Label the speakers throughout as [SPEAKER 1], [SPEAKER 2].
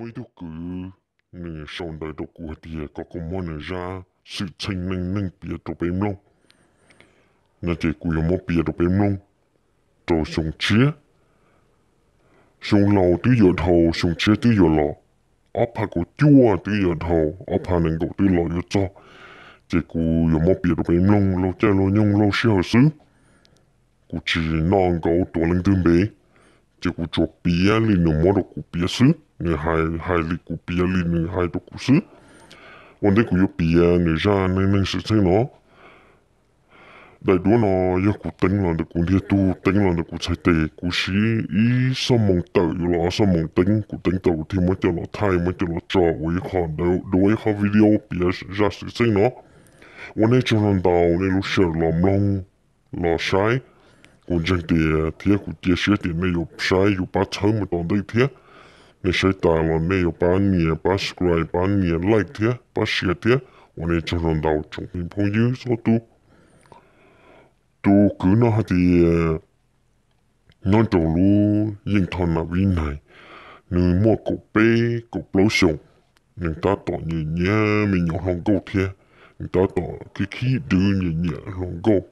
[SPEAKER 1] mới đâu cứ nè sau đại đồ của tiề có công món này ra sự tranh năng nâng bia đồ bếm luôn nè chỉ cùi mó bia đồ bếm luôn đồ sùng chia sùng lầu tứ giờ thầu sùng chia tứ giờ lò ốp hà cổ chua tứ giờ thầu ốp hà năng cổ tứ lò giờ cho chỉ cùi mó bia đồ bếm luôn lâu chơi lâu nhung lâu xí hờ xứ cù chỉ non cổ tổ lên tương bế chỉ cù chọc bia lên nó mó đồ cù bia xứ ni hai hai li ku pia li ni hai to ku su wan de ku yo pia ni ja ni ni su se no dai do no yo ku teng lan de ku dia tu teng lan de ku chai te ku shi i so mong ta yo lo so mong teng ku teng ta ti mo te lo thai mo te lo cho wo i khon do do i kho video pia ja su se no wan ne chon lan dao ne lu share lom long lo shai 那谁打了没有？把你把 subscribe 把你 like 贴，把写贴，我那就上到中平朋友说都都可那的，那走路应他那边来，你莫狗背狗老熊，你打打你你没有上狗贴，你打打去去丢你你上狗，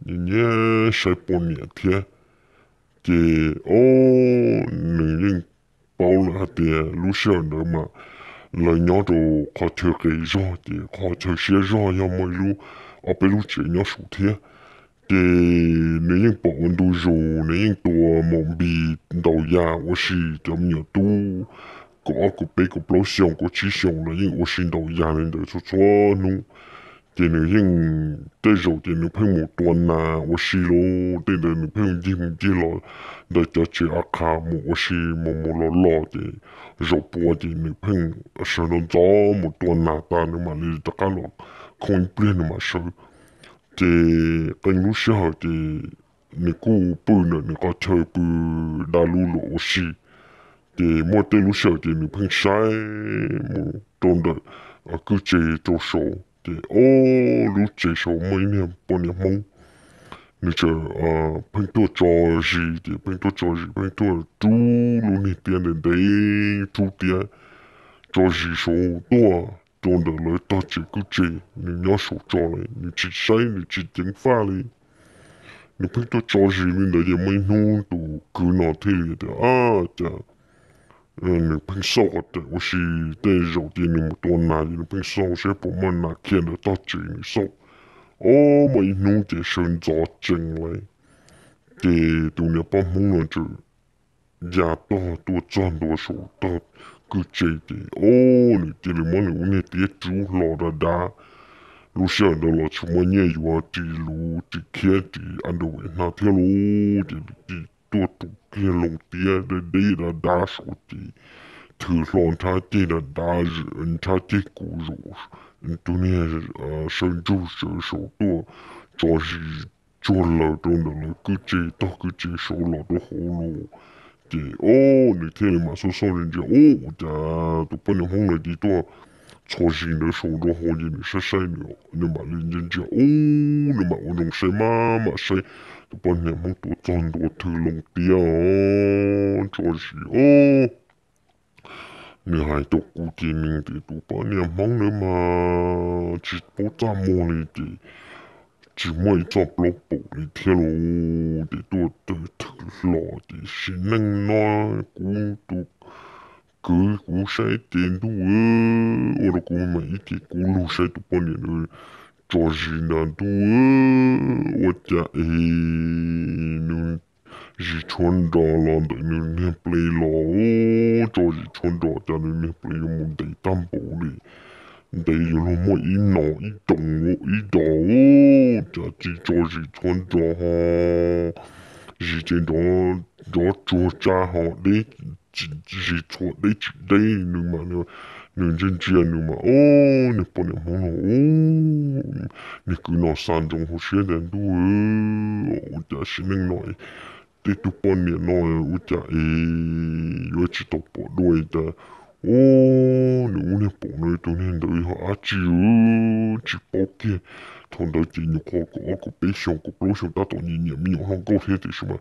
[SPEAKER 1] 你你谁帮你贴？这哦，你应。bao là tiền lúc sáng nữa mà là nhỏ đồ khó chơi cái gió thì khó chơi xe gió nhà mọi lúc ở bên lúc chơi nhỏ sụt thế thì nếu như bỏ ôn đồ dù nếu như tua mộng bị đầu nhà ở xì chấm nhỏ tu có cụ bê cụ bố xong cụ chỉ xong là những ở xì đầu nhà nên được cho cho nụ 给女性这手给女朋友端呐，我是咯，对的女朋友进进了，那叫去阿卡姆，我是某某老老的，肉波的女朋友，是能怎么端呐？但你嘛，你这干了，空不了嘛是，这跟路时候的，你过不呢？你个车不大路了，我是，这莫对路时候的女朋友晒，莫端的，啊，估计多少。哦，陆家少，每年过年忙，你这啊，拼多多是的，拼多多，拼多多，陆你点点点，土地啊，家事少多，懂得来打几个钱，你孃说家里，你去啥，你去点饭嘞，你拼多多家你那些没那么多，搁哪听的啊家？嗯，你平常的，我是郑州的，你们东南，你们平常我也不忙，那肯定得打钱，你送。哦，没弄点啥子精力，这都要把忙了住，伢大多赚多少，多顾这点。哦，你这里么？你我们这里住老了大，有些那老出么年月的路，地铁的安顿，那铁路的路。多赚钱了，爹的爹了，大手机，他上场地的大人，他爹鼓肉，你多呢？啊，神助神手多，做事做老多，能够赚到，能够赚少老多好路。对哦，你听嘛，说说人家哦，伢都不能放了地段，操心的想着好你没是谁了，你嘛人真叫哦，你嘛我弄谁妈妈谁？八年前我躲在土龙吊的时候，你还做古建民的。八年前嘛，去布达摩那里，就买只萝卜来吃喽。在土龙吊的，是奶奶古渡，古渡上一点土。我老公买一点古渡上八年前的。就是那多，我家哎，侬是穿大了的，侬那不老；就是穿大点，侬那不有门抵挡不了，得用么一挠一动窝一抖，就是就是穿大，是真大，大穿大好嘞，只只穿得穿得侬蛮好。nên jin chia nung mà ô ne po em muốn ô, o ne ku no san jong ho she den du ô, ja shi ning no e te tu po oh, ne no e u ja e yo chi to po do e da o ne u ne po no e to ne ndo i ho a chi u chi po ke thon do chi nyu ko ko ko pe shon ko pro shon ta to ni ni mi no hong ko he te shuma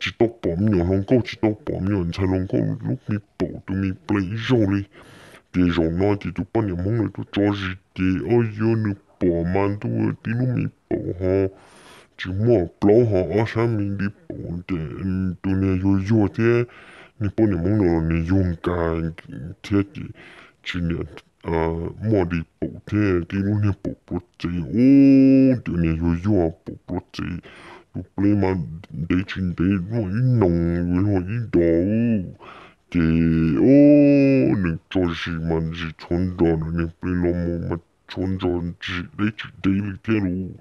[SPEAKER 1] chi to po mi no hong ko chi to po mi no chan hong ko lu mi po tu mi tê rong nó thì tụ bắn mong này tụ cho gì tê ôi yo nữ bỏ man tụ tí lúc mi bỏ ho chỉ mua bỏ ho ở sao mình đi bỏ tê tụ nè yo yo thế nè bỏ nè mong nó nè dùng cái thế thì chỉ nè à mua đi bỏ thế tí lúc nè bỏ bỏ tê ô tôi nè yo yo bỏ bỏ tê tôi play mà để chuyện để nó ít nồng rồi nó ít đỏ 我你就是么子存在，你比龙母么存在，你你你天路，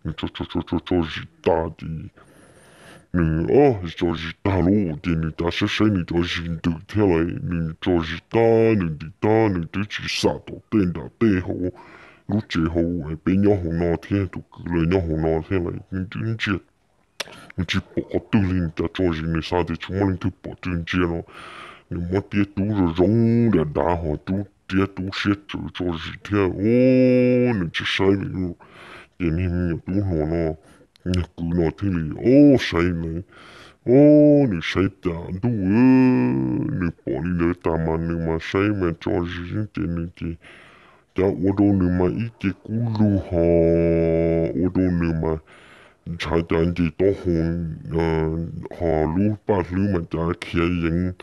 [SPEAKER 1] 你找找找找找是大地，你哦就是大陆，你但是谁你就是独天来，你就是大，你的大，你的去啥都得拿得下，你最好还比你好哪天多，比你好哪天来，你都你接，你接不好的人，他就是没啥的，出门就不得接咯。你莫跌都是穷的，大伙都跌都是做做一天，哦，你吃啥没有？人有多饿了，你搞哪天了？哦，啥没？哦，你啥蛋肚哦，你把你那蛋嘛，你嘛啥没？做一天天，你天，我都你嘛一点苦都好，我都你嘛，你才赚的多好，嗯，好路白路嘛，咱欠人。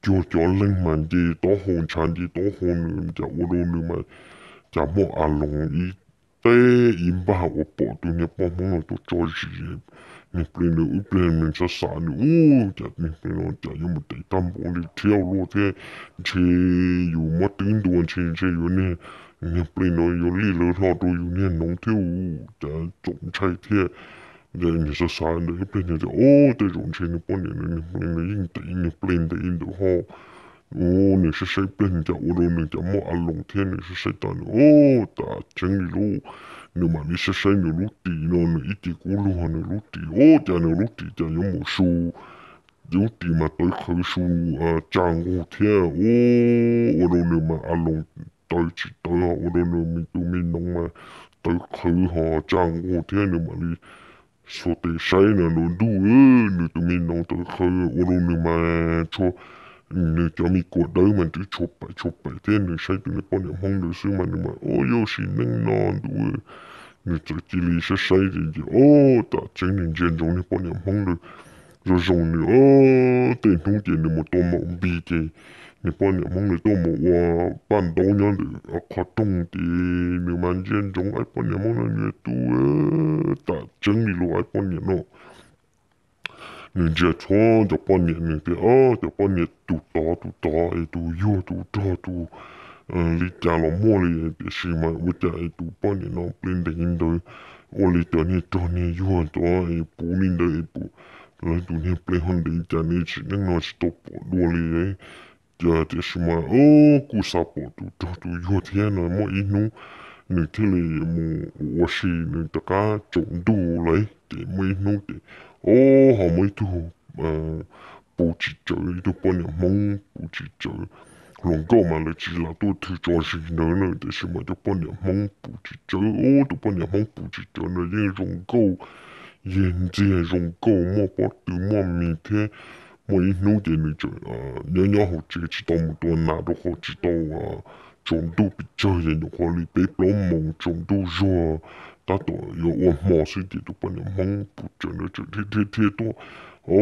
[SPEAKER 1] 就叫人们的多红产的多红人家乌鲁人们，咱们阿龙一带因把我宝都呢帮忙了都着急，你不能一边们这啥呢？哦，这你不能这有么得担保的跳落的，这有么顶多这这有呢？你不能有力了，他都有呢，能跳舞的总裁天。你你是山的，一边人家哦在重庆的边的，你你你印第的，不能的印的好，哦你是谁边人家？我讲人家莫阿龙天，你是谁打的？哦打天路，你妈你是谁？你陆地喏，你一滴孤路还你陆地，哦在你陆地在有木树，有地嘛在好树啊江乌天，哦我讲你嘛阿龙在去在下，我讲你面对面侬嘛在好下江乌天，你嘛哩。สนนนนใเออะูููด้มี想サイナのドゥーぬとนのとงมาชまちนูจะมีกดได้มันจะชบไปชบไปเท่นหรืใช้ตัวในป้อนในห้องหรือซึ่งมันมาโอ้ยสินั่งนอนดูหรือจะกิริใช้ใช้จริงๆโอ้ตัจริงหนึ่งริงจังในป้อนในห้องหรือจะจงหนือโอ้เต้นทุ่งเจนหนึ่งหมดตัวหมดบีเจ你过年梦里都忙，我办冬年里啊，各种的年满天中爱过年梦你越多的，大城里路爱过年咯。你节穿就过年，你节啊就过年都大多大，哎多远多大，多嗯你家老远哩，的是嘛，我家哎多半年咯，平定人都我离家哩多年远多，哎过年都哎不，来过年不平定离家哩几年，那是多多哩哎。ja te shima o oh, ku sapo tu to tu yo te na mo inu ni te le mo o shi ni ta ka chong du le te mo inu te o oh, ha mo tu bu uh, chi cho i tu po ni mong bu chi cho long go mà lại chỉ là tu tu cho shi no no te mà tu po ni mong bu chi cho oh, ô tu po ni mong bu chi cho no yin rong go yên ji rong go mo po tu mo mi te 莫因努点你做啊，娘娘好这个知道么多，哪都好知道啊，种都比较严多，看你别帮忙种多少啊，大多要往马水田都把你忙，不着了就天天天多，哦，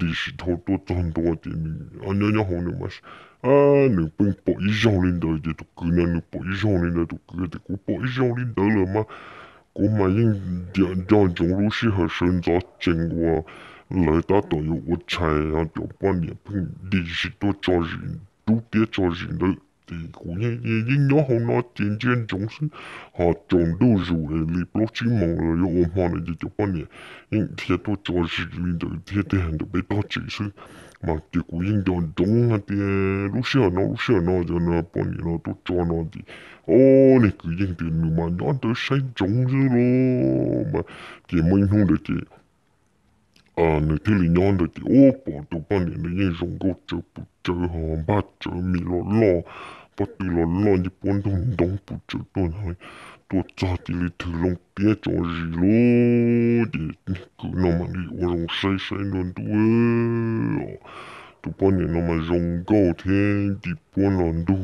[SPEAKER 1] 利息多多的多啊娘娘好你嘛是，啊，你不包以上导代就多，不你包一上年代就多，我包一上领导了吗？我莫因点点种东西和生产经过。来打农药，我插要就半年，平时多浇人，多点浇些的。地瓜秧也应要好拿点钱种些，下种多些了，你不种忙了我完蛋。就到半年，应天多浇些，领导天天都不得重视。嘛，地瓜秧要种啊点，露水拿露水拿，就那半年了，多浇那点。哦，那个秧田慢慢长得生种子咯，嘛，地面上的这。啊！你听你娘的我把兔、半年的营养高，吃不着黄，不吃米老烂，不吃老烂，你般都唔懂不着东西。多咋的？你土龙别着日老的，你那么的我用晒晒暖土。兔半年那么养高，天地般难度，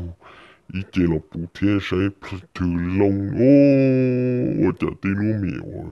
[SPEAKER 1] 一点老不天谁？不土龙哦，我咋地老米哦。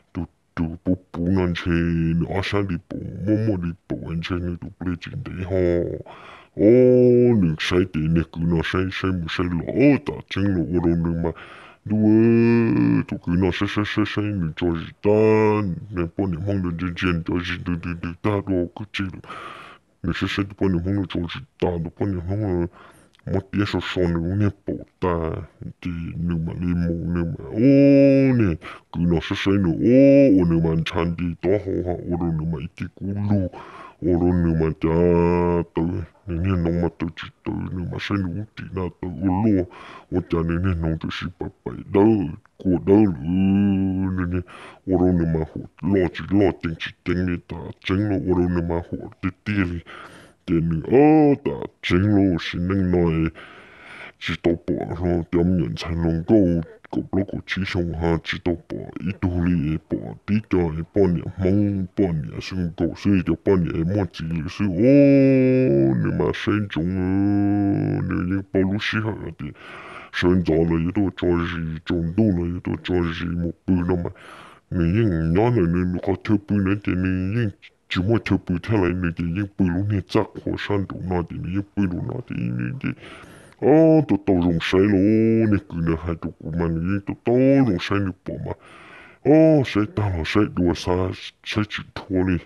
[SPEAKER 1] 都不不能穿，阿些的不默默的不俺穿了都不来劲的哈。哦，你洗的你够拿洗洗不洗落的，蒸了我拢能买。对，都给拿洗洗洗洗，你做一单，你把你烘了就剪掉，剪剪剪掉，多搁几了。你洗洗，你帮你放了做一单，你帮你烘了。我爹说：“烧牛腩煲汤，牛腩、牛毛、牛毛，我呢，过年说吃牛，我牛腩穿的多好看，我弄牛腩一锅卤，我弄牛腩炒豆，牛腩弄嘛豆豉豆，牛腩烧牛蹄那豆，我卤，我炸牛腩弄的是白白的，过得了，牛腩我弄牛腩火，捞起捞整起整一大整，我弄牛腩火的底里。”年龄二大，进入心灵内，几多波？我点样才能够够不过起上行？几多波？一朵莲花，一朵花，年梦，花年生狗生一朵花，年莫几里许？我你咪想中？你应暴露西行的，生长了一朵朝石，找到了一朵朝石目标了嘛？你应哪来年路可徒步来见你应？chỉ một chỗ bự thế này nữa thì những bự luôn này chắc khó san đủ nọ thì những bự lúc nọ thì những cái ô tụi tao dùng sai luôn này cứ nè hai tụi của mình những tụi tao dùng sai được bỏ mà ô sai ta là sai đua sa sai chỉ thua đi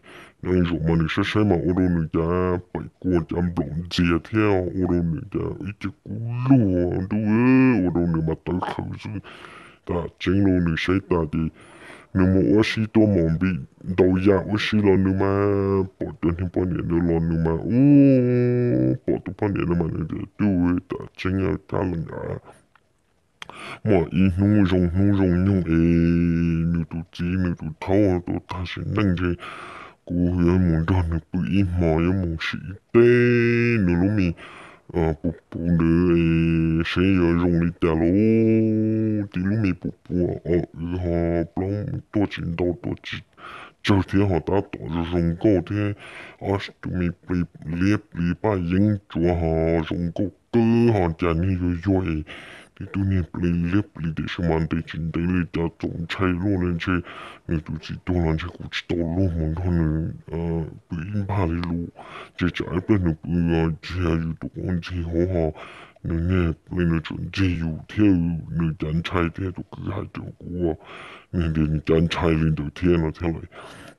[SPEAKER 1] nên dùng mình sai sai mà ô đồ nữa cha bảy con chăm lộn gì theo ô đồ nữa cha ít chữ cú lùa đuôi ô đồ nữa mà tới khẩu sư ta chính luôn nữa sai ta thì nếu mà ở xí tôi mong bị đầu giá ở xí là nếu mà bỏ tiền thêm bao nhiêu nữa lo nếu mà ô bỏ tu bao nhiêu nữa mà nên để tôi ta chính là cá lần cả mà ý nung rong nung rong nhung ê nếu tôi chỉ nếu tôi thâu tôi ta sẽ nâng chơi cô hứa muốn cho nó bị mỏi muốn sĩ tê nếu lúc mình 뽀뽀르에 쉐여 용리따로 디루미 뽀뽀 어 이하 블랑 또진도 또지 저티하 따또 용고테 아스투미 프리 리프리 바 영주하 용고 끄하 자니 요요에 你多年不离不离的，什么对身体里点种菜罗那些，你都是多那些苦吃多罗，门口那啊不饮茶的罗，这家不弄啊茶油多，弄起好喝，你呢不弄点茶油添，弄点菜添都够下得了，弄点干菜弄点添了添来。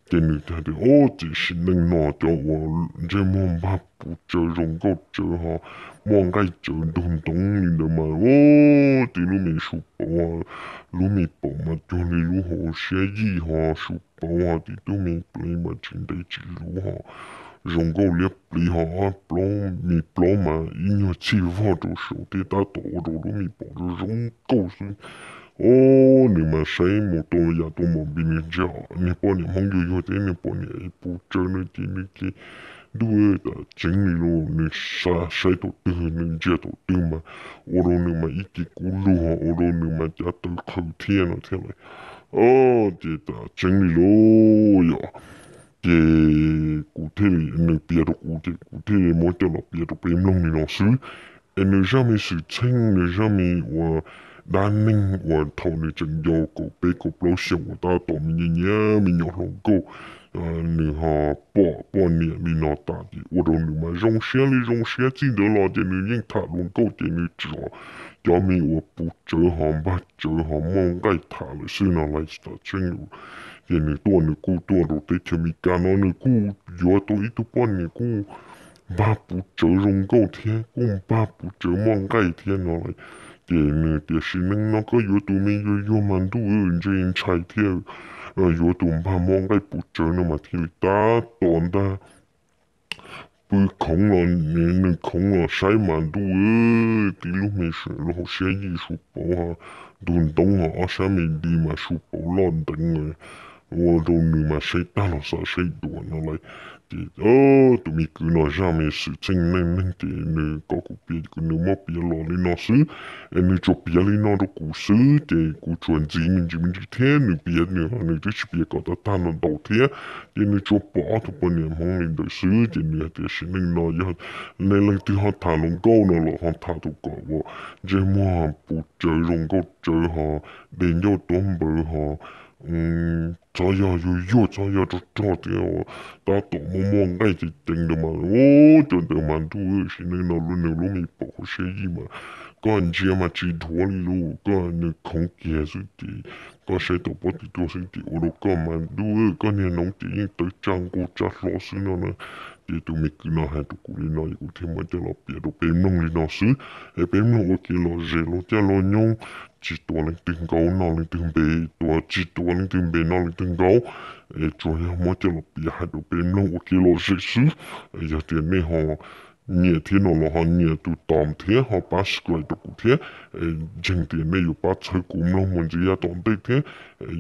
[SPEAKER 1] 今日他哋，哦，就是能拿掉我，这么怕不着荣够就哈，冇改就东动你得嘛，我对路没包啊，路没包嘛，对你如何学习哈，输怕我，对路没怕嘛，就得记录哈，荣狗练不哈，不，你不嘛，一年几万招手，对打多少路没怕住荣狗是。o ni me sei mo to ya to mo bi ni ja ni po ni mong yu yu te ni po ni e pu che ni ti ni ki du e da jing ni lo ni sa sei to tu ni je to tu ma o ro ni ma i ki ku lu ha o ro ni ma ja to khu ti na te ma o ti da jing ni lo ya ti ku te ni ni pi ro ku ti ku te ni mo te no pi e ro pe i mong ni no su et ne jamais se tenir ne jamais ou daning wa thau ni chang yo của pe ko plo shang wa ta to mi ni nya mi nyo long ko ni ha bỏ po ni mi no ta đi, wo dong ni mà rong xian li rong xian ji de lo de ni yin ta long ko de ni zhuo yo mình wo bu zhe hong ba zhe hong mong gai ta le shi na lai sta chen yu ye ni tuo ni ku tuo ro te che mi ka no ni ku yo to i tu po ni ku ba bu zhe rong ko tian cũng ba bu zhe mong gai tian no lai 对，特别是那个药度没有药蛮多，人家因拆掉，呃，药度把毛该补正了嘛，滴大断的，不空了，你那空了，晒蛮多，第六面说，然后写一说包啊，断断哈，阿下面立马书包乱等个，我都你嘛写大了，噻，写断了来。ô tụi mình cứ nói ra mình sự tranh nên nên thì nữ có cụ bia cứ nữ mà bia lò lên nó xứ em nữ cho bia lên nó đó cụ xứ thì cụ chuẩn gì mình chỉ mình chỉ thế nữ bia nữ là nữ chỉ bia có ta ta nó đầu thế thì nữ cho bỏ tụi bọn em không lên đời xứ thì nữ thì sẽ nên nói giờ nên lần thứ họ thả lông câu nó là họ thả tụi cậu vợ chỉ mua bù chơi lông câu chơi họ đến nhau tôm bự họ 嗯，这样就又这样就差点哦。大家都忙该事灯的嘛，哦，等样的嘛，多些呢，那那那没保护生意嘛。干些嘛，寄托的路，干那空气是低，干些淘宝的做生意，我都干嘛，多些，干些农村的打工，加弱势的呢。ยตุมิกนาให้ตุกุลินาอยู่ที่มันจะลอบเปียดูเป็มนงลินาซื้อเอเป็มนงโอเคลอเจลอจะลอยงจิตตัวลิงตึงเกานอลิงตึงเบตัวจิตตัวลิงตึงเบนอลิงตึงเกาเอจวนยามันจะลอบเปียให้ดูเป็มนงโอเคลอเจซื้อเอจะเตียนไม่หอ nye thi nó lo hang nye tu tom the họ bắt sklai to ku the jing tiền này yu bắt chai kum lo muốn gì ya tom te the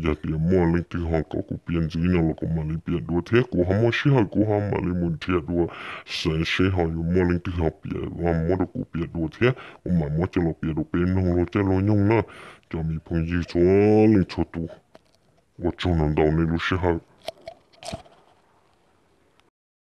[SPEAKER 1] giờ tiền mua le ti họ có ku biến gì no lo ko ma le pian do the ku ha mo shi ho ku ha ma le mon ti do se shi ho yu mo le ti ho pi wa mo do ku pi do the o ma mo che lo biến do pe no lo che lo nyong na cho mi phong ji cho le cho tu wo chu nan dao ne lu shi ho